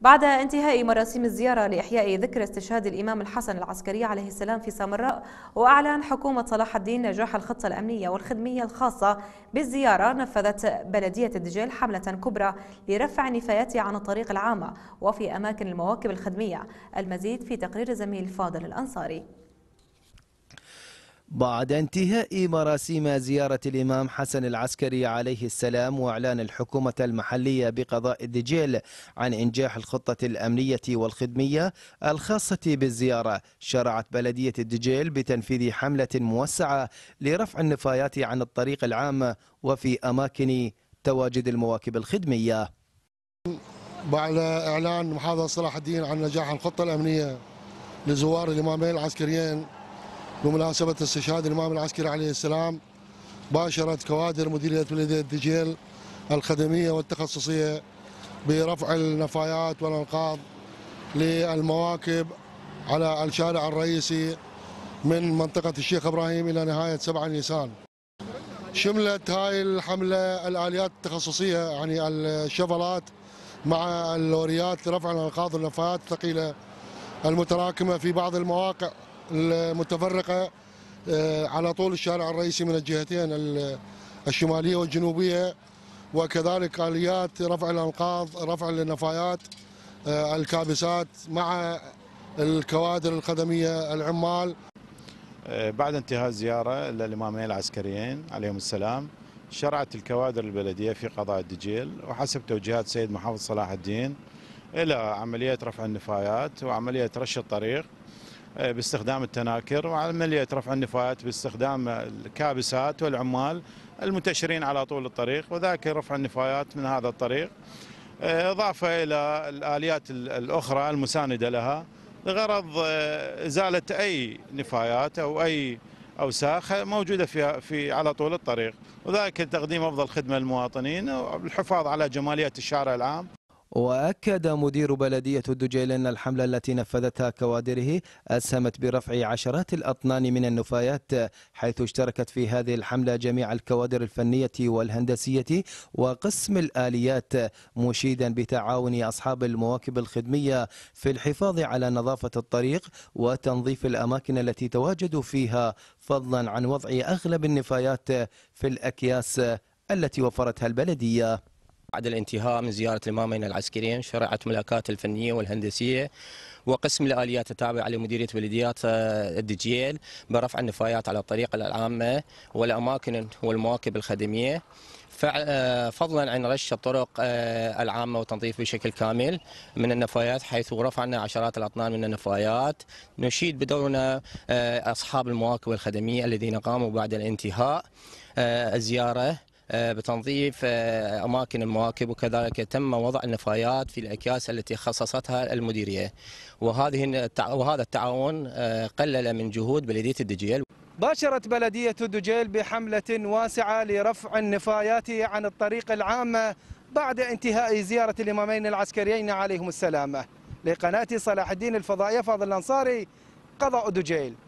بعد انتهاء مراسم الزيارة لإحياء ذكرى استشهاد الإمام الحسن العسكري عليه السلام في سامراء وأعلن حكومة صلاح الدين نجاح الخطة الأمنية والخدمية الخاصة بالزيارة نفذت بلدية الدجال حملة كبرى لرفع النفايات عن الطريق العامة وفي أماكن المواكب الخدمية المزيد في تقرير زميل فاضل الأنصاري بعد انتهاء مراسيم زيارة الإمام حسن العسكري عليه السلام وإعلان الحكومة المحلية بقضاء الدجيل عن إنجاح الخطة الأمنية والخدمية الخاصة بالزيارة شرعت بلدية الدجيل بتنفيذ حملة موسعة لرفع النفايات عن الطريق العام وفي أماكن تواجد المواكب الخدمية بعد إعلان محافظة صلاح الدين عن نجاح الخطة الأمنية لزوار الإمامين العسكريين بمناسبة استشهاد الإمام العسكري عليه السلام باشرت كوادر مديرية مديرية الدجيل الخدمية والتخصصية برفع النفايات والأنقاض للمواكب على الشارع الرئيسي من منطقة الشيخ إبراهيم إلى نهاية 7 نيسان شملت هاي الحملة الآليات التخصصية يعني الشفلات مع اللوريات لرفع الأنقاض والنفايات الثقيلة المتراكمة في بعض المواقع المتفرقة آه، على طول الشارع الرئيسي من الجهتين الشمالية والجنوبية وكذلك آليات رفع الأنقاض رفع النفايات آه، الكابسات مع الكوادر القدمية العمال آه، بعد انتهاء الزيارة للإمامين العسكريين عليهم السلام شرعت الكوادر البلدية في قضاء الدجيل وحسب توجيهات سيد محافظ صلاح الدين إلى عملية رفع النفايات وعملية رش الطريق آه، باستخدام التناكر وعملية رفع النفايات باستخدام الكابسات والعمال المنتشرين على طول الطريق وذاك رفع النفايات من هذا الطريق آه، إضافة إلى الآليات الأخرى المساندة لها لغرض آه، إزالة أي نفايات أو أي أوساخ موجودة في في على طول الطريق وذلك تقديم أفضل خدمة للمواطنين والحفاظ على جمالية الشارع العام وأكد مدير بلدية الدجيل أن الحملة التي نفذتها كوادره أسهمت برفع عشرات الأطنان من النفايات حيث اشتركت في هذه الحملة جميع الكوادر الفنية والهندسية وقسم الآليات مشيدا بتعاون أصحاب المواكب الخدمية في الحفاظ على نظافة الطريق وتنظيف الأماكن التي تواجدوا فيها فضلا عن وضع أغلب النفايات في الأكياس التي وفرتها البلدية بعد الانتهاء من زيارة الإمامين العسكريين شرعت ملاكات الفنية والهندسية وقسم الآليات التابعة لمديرية بلديات الدجيل آه، برفع النفايات على الطريقة العامة والأماكن والمواكب الخدمية آه، فضلا عن رش الطرق آه، العامة وتنظيف بشكل كامل من النفايات حيث رفعنا عشرات الأطنان من النفايات نشيد بدورنا أصحاب المواكب الخدمية الذين قاموا بعد الانتهاء الزيارة آه، بتنظيف آه، أماكن المواكب وكذلك تم وضع النفايات في الأكياس التي خصصتها المديرية وهذه وهذا التعاون آه، قلل من جهود بلدية الدجيل باشرت بلدية الدجيل بحملة واسعة لرفع النفايات عن الطريق العامة بعد انتهاء زيارة الإمامين العسكريين عليهم السلام لقناة صلاح الدين الفضائية فاضل الأنصاري قضاء دجيل